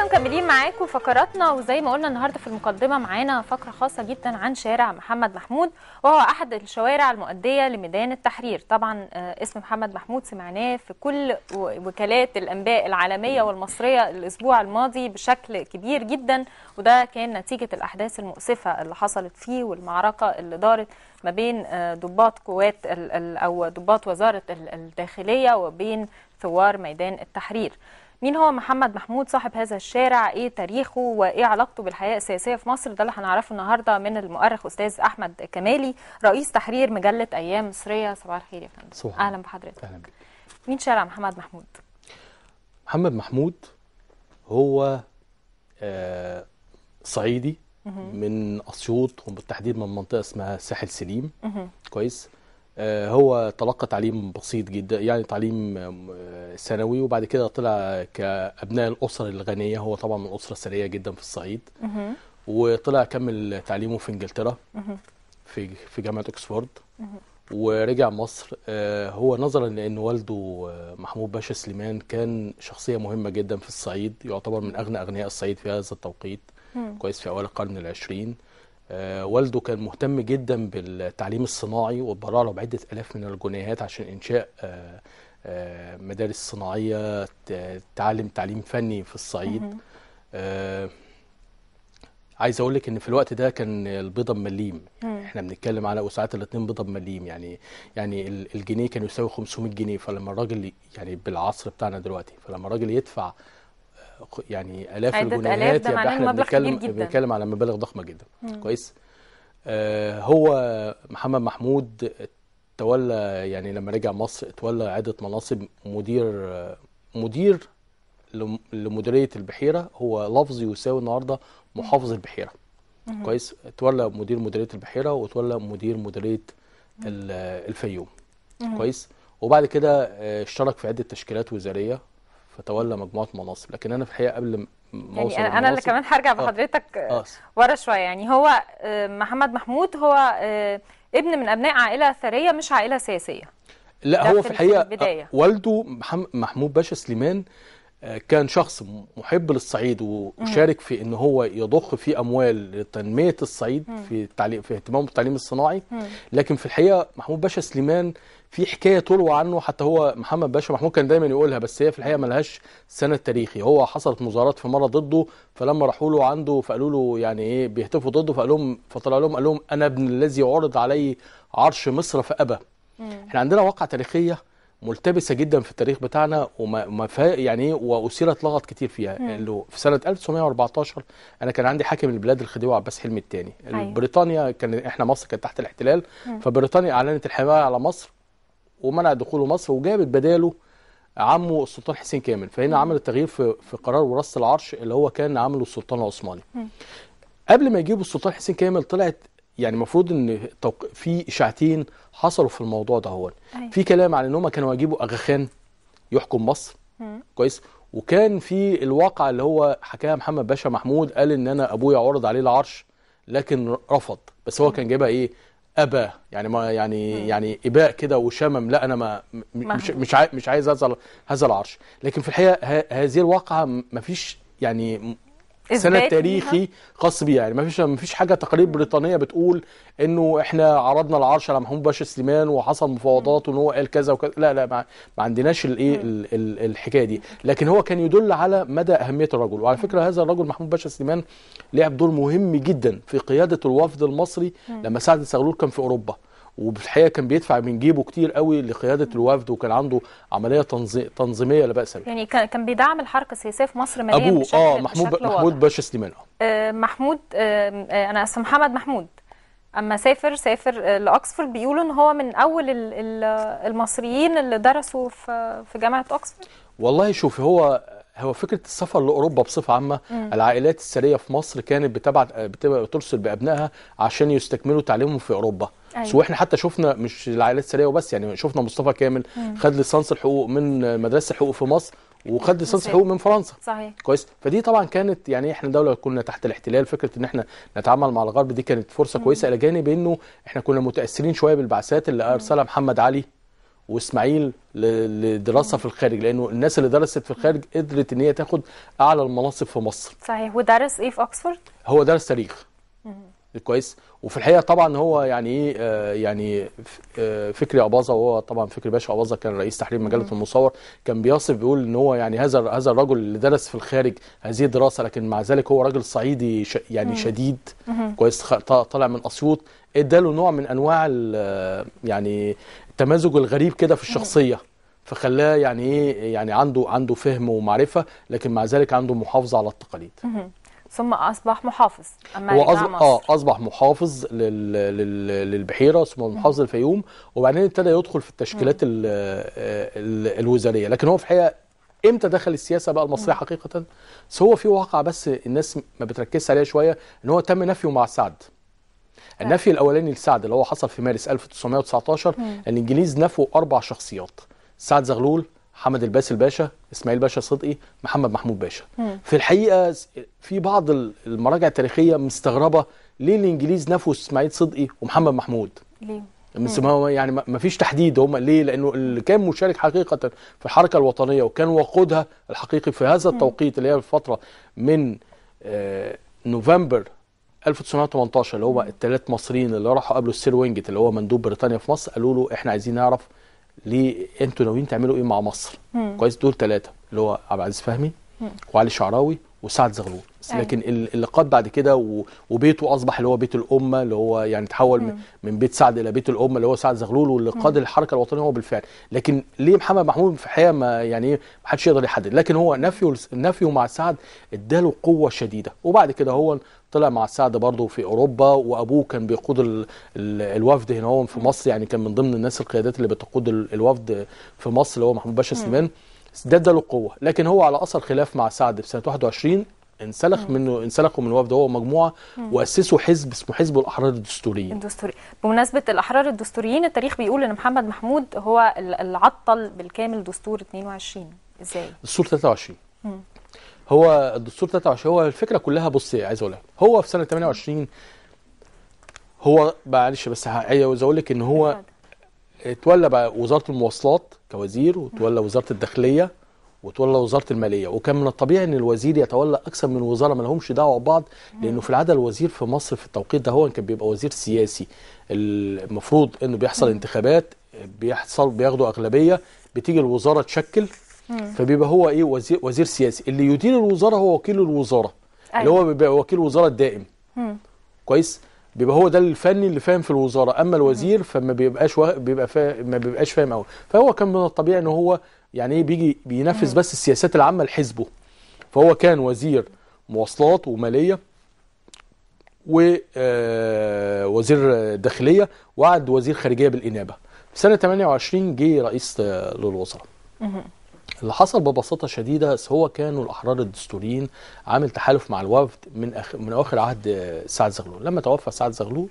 لسه مكملين معاكم فقراتنا وزي ما قلنا النهارده في المقدمه معانا فقره خاصه جدا عن شارع محمد محمود وهو احد الشوارع المؤديه لميدان التحرير طبعا آه، اسم محمد محمود سمعناه في كل وكالات الانباء العالميه والمصريه الاسبوع الماضي بشكل كبير جدا وده كان نتيجه الاحداث المؤسفه اللي حصلت فيه والمعركه اللي دارت ما بين آه، ضباط قوات او ضباط وزاره الداخليه وبين ثوار ميدان التحرير مين هو محمد محمود صاحب هذا الشارع ايه تاريخه وايه علاقته بالحياه السياسيه في مصر ده اللي هنعرفه النهارده من المؤرخ استاذ احمد كمالي رئيس تحرير مجله ايام مصريه صباح الخير يا فندم اهلا بحضرتك اهلا بك مين شارع محمد محمود محمد محمود هو آه، صعيدي من اسيوط وبالتحديد من منطقه اسمها ساحل سليم كويس آه، هو تلقى تعليم بسيط جدا يعني تعليم آه، ثانوي وبعد كده طلع كابناء الاسر الغنيه هو طبعا من اسره ثريه جدا في الصعيد وطلع كمل تعليمه في انجلترا في في جامعه اكسفورد ورجع مصر آه، هو نظرا لان والده آه، محمود باشا سليمان كان شخصيه مهمه جدا في الصعيد يعتبر من اغنى اغنياء الصعيد في هذا التوقيت كويس في اوائل القرن العشرين آه، والده كان مهتم جدا بالتعليم الصناعي وبرع له بعده الاف من الجنيهات عشان انشاء آه، مدارس صناعيه تعلم تعليم فني في الصعيد آه، عايز اقول لك ان في الوقت ده كان البيضه بمليم احنا بنتكلم على وساعات الاثنين بيضه بمليم يعني يعني الجنيه كان يساوي 500 جنيه فلما الراجل يعني بالعصر بتاعنا دلوقتي فلما الراجل يدفع آه، يعني الاف الجنيهات يعني احنا بنتكلم بنتكلم على مبالغ ضخمه جدا مم. كويس آه هو محمد محمود تولى يعني لما رجع مصر تولى عدة مناصب مدير مدير لمديرية البحيرة هو لفظ يساوي النهاردة محافظ البحيرة كويس تولى مدير مديرية البحيرة وتولى مدير مديرية الفيوم كويس وبعد كده آه، اشترك في عدة تشكيلات وزارية فتولى مجموعه مناصب لكن انا في الحقيقه قبل ما يعني اوصل يعني انا اللي كمان هرجع آه. بحضرتك آه. آه. ورا شويه يعني هو آه، محمد محمود هو ابن من ابناء عائله ثريه مش عائله سياسيه لا هو في الحقيقه والده محمود باشا سليمان آه، كان شخص محب للصعيد وشارك في ان هو يضخ في اموال لتنميه الصعيد في التعليم في اهتمامه بالتعليم الصناعي لكن في الحقيقه محمود باشا سليمان في حكايه تروى عنه حتى هو محمد باشا محمود كان دايما يقولها بس هي في الحقيقه ملهاش سند تاريخي هو حصلت مظاهرات في مره ضده فلما راحوا له عنده فقالوا له يعني ايه بيهتفوا ضده فقال لهم فطلع لهم قال لهم انا ابن الذي عرض علي عرش مصر فابى احنا عندنا واقعه تاريخيه ملتبسه جدا في التاريخ بتاعنا وما يعني إيه، واثيرت لغط كتير فيها اللي في سنه 1914 انا كان عندي حاكم البلاد الخديوي عباس حلمي الثاني أيوة. بريطانيا كان احنا مصر كانت تحت الاحتلال مم. فبريطانيا اعلنت الحمايه على مصر ومنع دخوله مصر وجابت بداله عمه السلطان حسين كامل فهنا عمل التغيير في, في قرار وراثه العرش اللي هو كان عامله السلطان العثماني قبل ما يجيبوا السلطان حسين كامل طلعت يعني المفروض ان في اشاعتين حصلوا في الموضوع ده هو أيوة. في كلام على ان هم كانوا هيجيبوا اغا خان يحكم مصر كويس وكان في الواقع اللي هو حكاها محمد باشا محمود قال ان انا ابويا عرض عليه العرش لكن رفض بس هو كان جايبها ايه اباه يعني ما يعني مم. يعني اباء كده وشمم لا انا ما مش مش عايز مش عايز هذا هذا العرش لكن في الحقيقه هذه الواقعه ما فيش يعني سند تاريخي خاص بيها يعني مفيش مفيش حاجة تقارير بريطانية بتقول إنه إحنا عرضنا العرش على محمود باشا سليمان وحصل مفاوضات وإن هو قال كذا وكذا لا لا ما, ما عندناش الإيه الحكاية دي لكن هو كان يدل على مدى أهمية الرجل وعلى فكرة هذا الرجل محمود باشا سليمان لعب دور مهم جدا في قيادة الوفد المصري لما سعد سغلول كان في أوروبا وفي الحقيقه كان بيدفع من جيبه كتير قوي لقياده الوفد وكان عنده عمليه تنظيميه لا باس بها يعني كان بيدعم الحركه السياسيه في مصر ماليا ابوه بشكل اه محمود بشكل محمود باشا سليمان آه, آه، محمود آه انا اسف محمد محمود اما سافر سافر آه، لاكسفورد بيقولوا ان هو من اول المصريين اللي درسوا في في جامعه اوكسفورد والله شوف هو هو فكره السفر لاوروبا بصفه عامه مم. العائلات السريه في مصر كانت بتبعت بترسل بابنائها عشان يستكملوا تعليمهم في اوروبا أيوة. واحنا حتى شفنا مش العائلات السريه وبس يعني شفنا مصطفى كامل مم. خد ليسانس الحقوق من مدرسه الحقوق في مصر وخد ليسانس حقوق من فرنسا صحيح كويس فدي طبعا كانت يعني احنا دوله كنا تحت الاحتلال فكره ان احنا نتعامل مع الغرب دي كانت فرصه مم. كويسه الى جانب انه احنا كنا متاثرين شويه بالبعثات اللي ارسلها محمد علي واسماعيل لدراسه في الخارج لانه الناس اللي درست في الخارج قدرت ان هي تاخد اعلى المناصب في مصر صحيح ودرس ايه في اكسفورد؟ هو درس تاريخ كويس وفي الحقيقه طبعا هو يعني ايه آه، يعني آه، فكري اباظه وهو طبعا فكري باشا اباظه كان رئيس تحرير مجله المصور كان بيصف بيقول ان هو يعني هذا هذا الرجل اللي درس في الخارج هذه الدراسه لكن مع ذلك هو راجل صعيدي يعني شديد كويس طالع من اسيوط اداله نوع من انواع آه، يعني التمازج الغريب كده في أيوة. الشخصيه فخلاه يعني ايه يعني عنده عنده فهم ومعرفه لكن مع ذلك عنده محافظه على التقاليد ثم اصبح محافظ اما هو مصر. آه أصبح محافظ لل... لل... للبحيره ثم محافظ الفيوم وبعدين ابتدى يدخل في التشكيلات ال... ال... الوزاريه لكن هو في الحقيقه امتى دخل السياسه بقى المصريه حقيقه؟ بس هو في واقع بس الناس ما بتركزش عليها شويه ان هو تم نفيه مع سعد النفي الاولاني لسعد اللي هو حصل في مارس 1919 مم. الانجليز نفوا اربع شخصيات سعد زغلول محمد الباسل باشا اسماعيل باشا صدقي محمد محمود باشا مم. في الحقيقه في بعض المراجع التاريخيه مستغربه ليه الانجليز نفوا اسماعيل صدقي ومحمد محمود ليه ما يعني ما فيش تحديد هم ليه لانه اللي كان مشارك حقيقه في الحركه الوطنيه وكان وقودها الحقيقي في هذا التوقيت اللي هي الفتره من آه، نوفمبر 1918 اللي هو الثلاث مصريين اللي راحوا قابلوا السير وينجت اللي هو مندوب بريطانيا في مصر قالوا له احنا عايزين نعرف ليه انتوا ناويين تعملوا ايه مع مصر؟ مم. كويس دول ثلاثه اللي هو عبد العزيز فهمي مم. وعلي شعراوي وسعد زغلول أيوة. لكن اللي قاد بعد كده وبيته اصبح اللي هو بيت الامه اللي هو يعني تحول أيوة. من بيت سعد الى بيت الامه اللي هو سعد زغلول واللي قاد أيوة. الحركه الوطنيه هو بالفعل لكن ليه محمد محمود في الحقيقه ما يعني إيه، ما حدش يقدر يحدد لكن هو نفيه نفيه مع سعد اداله قوه شديده وبعد كده هو طلع مع سعد برضه في اوروبا وابوه كان بيقود الـ الـ الوفد هنا هو في مصر يعني كان من ضمن الناس القيادات اللي بتقود الوفد في مصر اللي هو محمود باشا سليمان ازداد له القوه لكن هو على اثر خلاف مع سعد في سنه 21 انسلخ منه انسلخوا من وفد هو ومجموعه واسسوا حزب اسمه حزب الاحرار الدستوريين الدستوري بمناسبه الاحرار الدستوريين التاريخ بيقول ان محمد محمود هو اللي عطل بالكامل دستور 22 ازاي دستور 23 مم. هو الدستور 23 هو الفكره كلها بص عايز اقول هو في سنه 28 هو معلش بس عايز اقول لك ان هو اتولى بقى وزاره المواصلات كوزير وتولى وزاره الداخليه وتولى وزاره الماليه وكان من الطبيعي ان الوزير يتولى اكثر من وزاره ما لهمش دعوه ببعض لانه في العاده الوزير في مصر في التوقيت ده هو كان بيبقى وزير سياسي المفروض انه بيحصل انتخابات بيحصل بياخدوا اغلبيه بتيجي الوزاره تشكل فبيبقى هو ايه وزير, وزير سياسي اللي يدير الوزاره هو وكيل الوزاره أيوة. اللي هو بيبقى وكيل وزاره الدائم كويس بيبقى هو ده الفني اللي فاهم في الوزاره اما الوزير فما بيبقاش و... بيبقى فا... ما بيبقاش فاهم قوي فهو كان من الطبيعي ان هو يعني ايه بيجي بينفذ بس السياسات العامه لحزبه فهو كان وزير مواصلات وماليه ووزير آه، داخليه وقعد وزير خارجيه بالانابه في سنه 28 جه رئيس للوزراء اللي حصل ببساطه شديده هو كانوا الاحرار الدستوريين عامل تحالف مع الوفد من أخ... من اواخر عهد سعد زغلول لما توفى سعد زغلول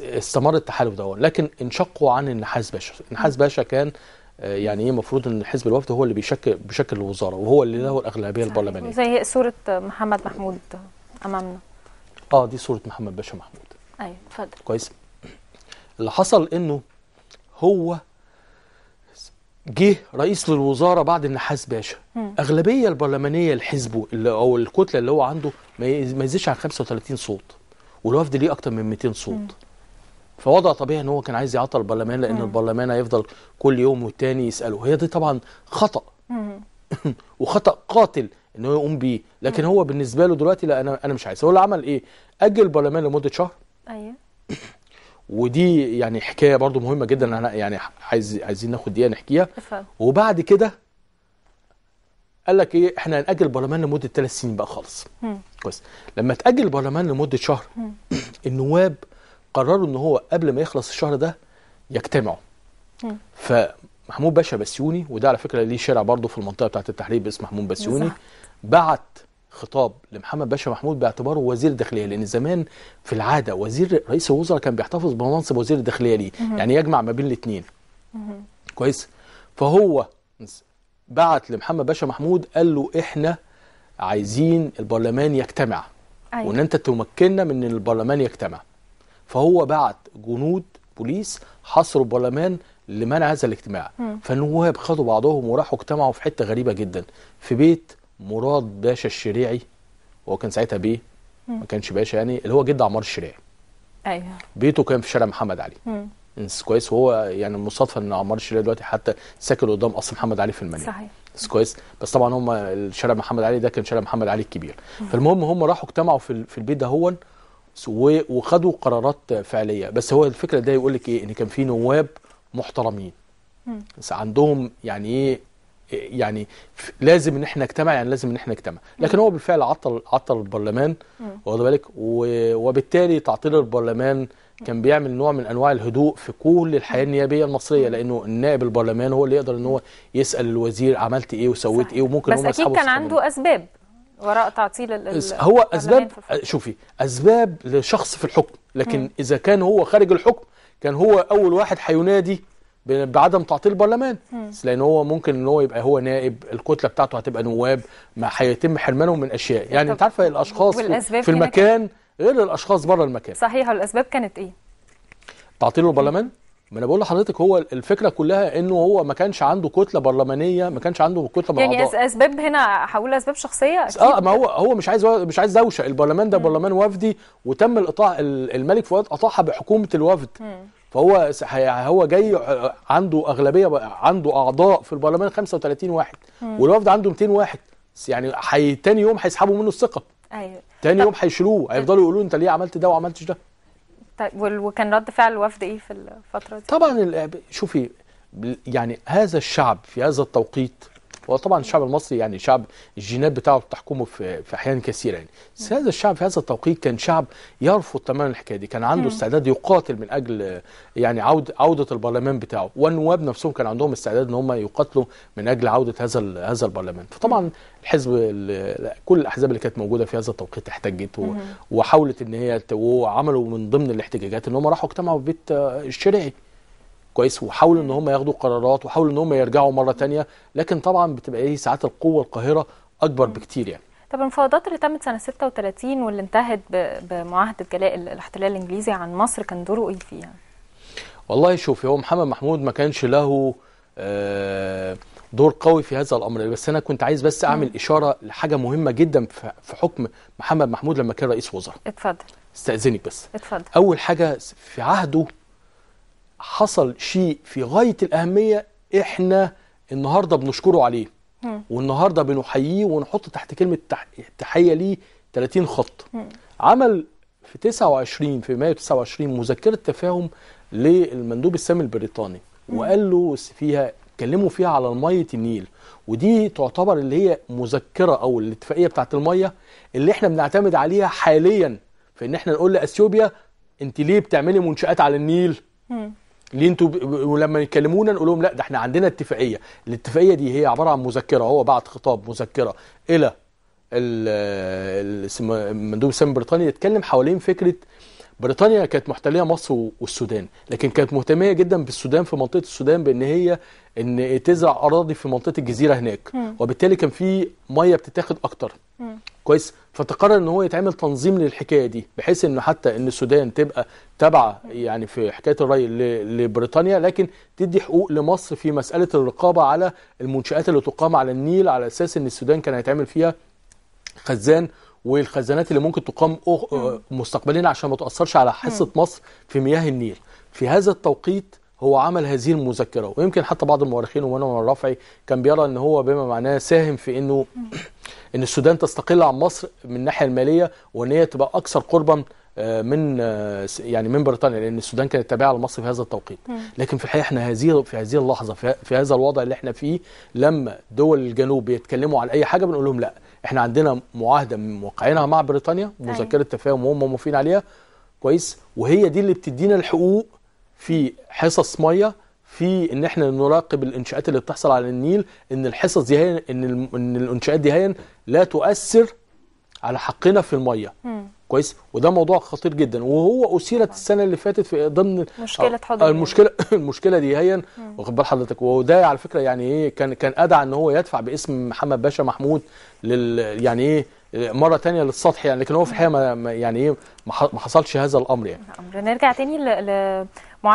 استمر التحالف ده لكن انشقوا عن النحاس باشا النحاس باشا كان آه، يعني ايه المفروض ان حزب الوفد هو اللي بيشكل بيشكل الوزاره وهو اللي له الاغلبيه البرلمانيه زي صوره محمد محمود امامنا اه دي صوره محمد باشا محمود ايوه اتفضل كويس اللي حصل انه هو جه رئيس للوزاره بعد النحاس باشا اغلبيه البرلمانيه لحزبه او الكتله اللي هو عنده ما يزيدش عن 35 صوت والوفد ليه اكتر من 200 صوت فوضع طبيعي ان هو كان عايز يعطل البرلمان لان البرلمان هيفضل كل يوم والتاني يساله هي دي طبعا خطا وخطا قاتل ان هو يقوم بيه لكن هو بالنسبه له دلوقتي لا انا انا مش عايز هو اللي عمل ايه اجل البرلمان لمده شهر ايوه ودي يعني حكايه برضو مهمه جدا انا يعني عايز عايزين ناخد دقيقه نحكيها وبعد كده قال لك ايه احنا هنأجل البرلمان لمده ثلاث سنين بقى خالص كويس لما تأجل البرلمان لمده شهر النواب قرروا ان هو قبل ما يخلص الشهر ده يجتمعوا فمحمود باشا بسيوني وده على فكره ليه شارع برضه في المنطقه بتاعت التحرير باسم محمود بسيوني بعت خطاب لمحمد باشا محمود باعتباره وزير داخليه لان زمان في العاده وزير رئيس الوزراء كان بيحتفظ بمنصب وزير الداخليه ليه يعني يجمع ما بين الاثنين كويس فهو بعت لمحمد باشا محمود قال له احنا عايزين البرلمان يجتمع أيوة. وان انت تمكننا من ان البرلمان يجتمع فهو بعت جنود بوليس حصروا البرلمان لمنع هذا الاجتماع فالنواب خدوا بعضهم وراحوا اجتمعوا في حته غريبه جدا في بيت مراد باشا الشريعي هو كان ساعتها بيه ما كانش باشا يعني اللي هو جد عمار الشريعي ايوه بيته كان في شارع محمد علي امم كويس هو يعني المصادفه ان عمار الشريعي دلوقتي حتى ساكن قدام قصر محمد علي في المنيا صحيح كويس بس طبعا هم شارع محمد علي ده كان شارع محمد علي الكبير مم. فالمهم هم راحوا اجتمعوا في, في البيت هون وخدوا قرارات فعليه بس هو الفكره ده يقول لك ايه ان كان في نواب محترمين بس عندهم يعني ايه يعني لازم ان احنا نجتمع يعني لازم ان احنا نجتمع لكن هو بالفعل عطل عطل البرلمان واخد بالك وبالتالي تعطيل البرلمان كان بيعمل نوع من انواع الهدوء في كل الحياه النيابيه المصريه لانه النائب البرلمان هو اللي يقدر ان هو يسال الوزير عملت ايه وسويت ايه وممكن بس اكيد كان عنده اسباب وراء تعطيل هو اسباب شوفي اسباب لشخص في الحكم لكن م. اذا كان هو خارج الحكم كان هو اول واحد هينادي بعدم تعطيل البرلمان لان هو ممكن ان هو يبقى هو نائب الكتله بتاعته هتبقى نواب ما هيتم حرمانهم من اشياء يعني انت عارفه الاشخاص في المكان غير الاشخاص بره المكان صحيح والاسباب كانت ايه تعطيل البرلمان ما انا بقول لحضرتك هو الفكره كلها انه هو ما كانش عنده كتله برلمانيه ما كانش عنده كتله يعني الأعضاء. اسباب هنا هقول اسباب شخصيه أكيد. اه ما هو هو مش عايز مش عايز دوشه البرلمان ده برلمان وفدي وتم الاطاع الملك فؤاد اطاعها بحكومه الوفد م. فهو هو جاي عنده اغلبيه عنده اعضاء في البرلمان 35 واحد والوفد عنده 200 واحد يعني حي تاني يوم هيسحبوا منه الثقه ايوه تاني يوم هيشيلوه هيفضلوا يقولوا انت ليه عملت ده وعملتش ده طيب وكان رد فعل الوفد ايه في الفتره دي طبعا شوفي يعني هذا الشعب في هذا التوقيت وطبعا الشعب المصري يعني شعب الجينات بتاعه بتحكمه في في احيان كثيره يعني بس هذا الشعب في هذا التوقيت كان شعب يرفض تماما الحكايه دي كان عنده استعداد يقاتل من اجل يعني عود عوده البرلمان بتاعه والنواب نفسهم كان عندهم استعداد ان هم يقاتلوا من اجل عوده هذا هذا البرلمان فطبعا الحزب كل الاحزاب اللي كانت موجوده في هذا التوقيت احتجت وحاولت ان هي وعملوا من ضمن الاحتجاجات ان هم راحوا اجتمعوا في بيت آه، الشريعي كويس وحاولوا ان هم ياخدوا قرارات وحاولوا ان هم يرجعوا مره تانية لكن طبعا بتبقى ايه ساعات القوه القاهره اكبر بكتير يعني طب المفاوضات اللي تمت سنه 36 واللي انتهت بمعاهده جلاء الاحتلال الانجليزي عن مصر كان دوره ايه فيها؟ والله شوفي هو محمد محمود ما كانش له آه، دور قوي في هذا الامر بس انا كنت عايز بس اعمل اشاره لحاجه مهمه جدا في حكم محمد محمود لما كان رئيس وزراء اتفضل استاذنك بس اتفضل اول حاجه في عهده حصل شيء في غايه الاهميه احنا النهارده بنشكره عليه والنهارده بنحييه ونحط تحت كلمه تحيه ليه 30 خط عمل في 29 في مايو 29 مذكره تفاهم للمندوب السامي البريطاني وقال له فيها اتكلموا فيها على ميه النيل ودي تعتبر اللي هي مذكره او الاتفاقيه بتاعه الميه اللي احنا بنعتمد عليها حاليا في ان احنا نقول لاثيوبيا انت ليه بتعملي منشات على النيل؟ م. ليه انتوا ب... ولما يكلمونا نقول لهم لا ده احنا عندنا اتفاقيه الاتفاقيه دي هي عباره عن مذكره هو بعت خطاب مذكره الى المندوب السامي البريطاني يتكلم حوالين فكره بريطانيا كانت محتليه مصر والسودان لكن كانت مهتميه جدا بالسودان في منطقه السودان بان هي ان تزرع اراضي في منطقه الجزيره هناك وبالتالي كان في ميه بتتاخد اكتر كويس فتقرر ان هو يتعمل تنظيم للحكايه دي بحيث انه حتى ان السودان تبقى تابعه يعني في حكايه الري لبريطانيا لكن تدي حقوق لمصر في مساله الرقابه على المنشات اللي تقام على النيل على اساس ان السودان كان هيتعمل فيها خزان والخزانات اللي ممكن تقام مستقبليا عشان ما تاثرش على حصه مصر في مياه النيل في هذا التوقيت هو عمل هذه المذكره ويمكن حتى بعض المؤرخين ومنهم الرفعي كان بيرى ان هو بما معناه ساهم في انه ان السودان تستقل عن مصر من الناحيه الماليه وان هي تبقى اكثر قربا آه، من آه، يعني من بريطانيا لان السودان كانت تابعه لمصر في هذا التوقيت لكن في الحقيقه احنا هذه في هذه اللحظه في هذا الوضع اللي احنا فيه لما دول الجنوب بيتكلموا عن اي حاجه بنقول لهم لا احنا عندنا معاهده موقعينها مع بريطانيا أيوة. مذكره تفاهم وهم موافقين عليها كويس وهي دي اللي بتدينا الحقوق في حصص ميه في ان احنا نراقب الانشاءات اللي بتحصل على النيل ان الحصص دي هين ان ان الانشاءات دي هين لا تؤثر على حقنا في الميه مم. كويس وده موضوع خطير جدا وهو اثيرت السنه اللي فاتت في ضمن مشكله آه، حضرتك المشكله المشكله دي هي واخد بال حضرتك وده على فكره يعني ايه كان كان ادعى ان هو يدفع باسم محمد باشا محمود لل يعني ايه مره تانية للسطح يعني لكن هو في الحقيقه يعني ايه ما حصلش هذا الامر يعني نعم. نرجع تاني ل...